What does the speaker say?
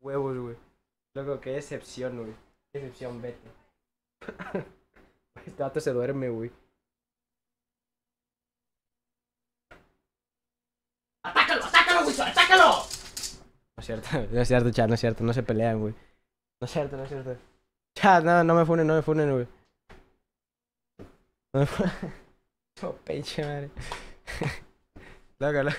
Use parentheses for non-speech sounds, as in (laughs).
huevos, güey. Loco, qué decepción, güey. Qué decepción, vete. (laughs) este dato se duerme, güey. ¡Atácalo, atácalo, güey! ¡Atácalo! No es cierto, (laughs) no es cierto, chat, no es cierto, no se pelean, güey. No es cierto, no es cierto. Chat, no, no me funen, no me funen, güey. No me funen. (laughs) oh, pinche madre. loco, loco.